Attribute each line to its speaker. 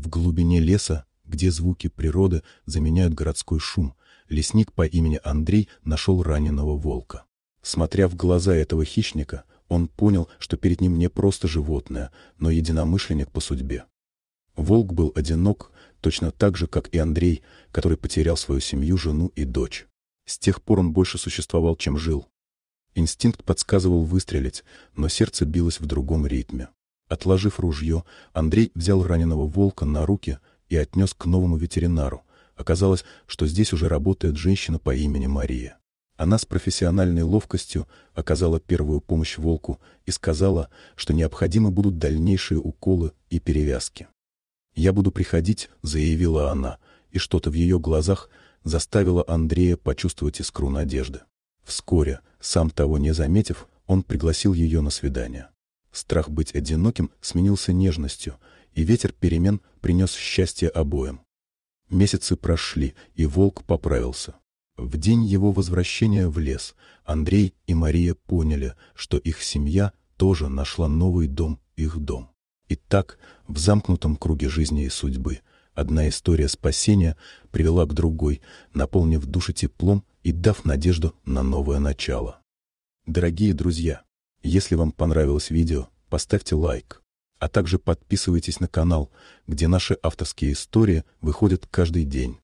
Speaker 1: В глубине леса, где звуки природы заменяют городской шум, лесник по имени Андрей нашел раненого волка. Смотря в глаза этого хищника, он понял, что перед ним не просто животное, но единомышленник по судьбе. Волк был одинок, точно так же, как и Андрей, который потерял свою семью, жену и дочь. С тех пор он больше существовал, чем жил. Инстинкт подсказывал выстрелить, но сердце билось в другом ритме. Отложив ружье, Андрей взял раненого волка на руки и отнес к новому ветеринару. Оказалось, что здесь уже работает женщина по имени Мария. Она с профессиональной ловкостью оказала первую помощь волку и сказала, что необходимы будут дальнейшие уколы и перевязки. «Я буду приходить», — заявила она, и что-то в ее глазах заставило Андрея почувствовать искру надежды. Вскоре, сам того не заметив, он пригласил ее на свидание. Страх быть одиноким сменился нежностью, и ветер перемен принес счастье обоим. Месяцы прошли, и волк поправился. В день его возвращения в лес Андрей и Мария поняли, что их семья тоже нашла новый дом, их дом. И так, в замкнутом круге жизни и судьбы, одна история спасения привела к другой, наполнив души теплом и дав надежду на новое начало. Дорогие друзья, если вам понравилось видео, поставьте лайк, а также подписывайтесь на канал, где наши авторские истории выходят каждый день.